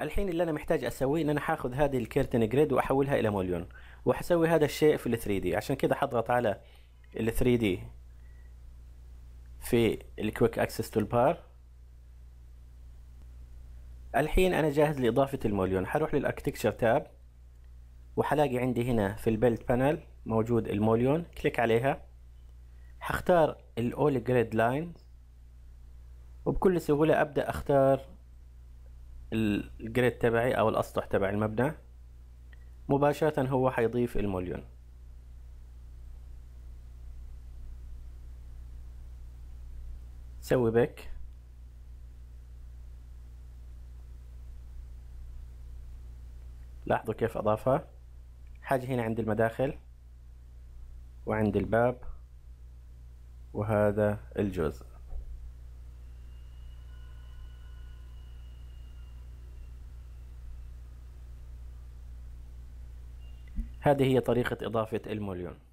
الحين اللي انا محتاج اسويه ان انا حاخذ هذه الكيرتن جريد واحولها الى موليون وهسوي هذا الشيء في ال 3 دي عشان كذا حضغط على ال 3 دي في الكويك اكسس تول بار الحين انا جاهز لاضافه الموليون حروح للاركتكتشر تاب وحلاقي عندي هنا في البيلت بانل موجود الموليون كليك عليها حختار الاول جريد لاين وبكل سهوله ابدا اختار الجريد تبعي او الاسطح تبع المبنى مباشرة هو حيضيف المليون سوي بك لاحظوا كيف اضافها حاجة هنا عند المداخل وعند الباب وهذا الجزء هذه هي طريقة إضافة المليون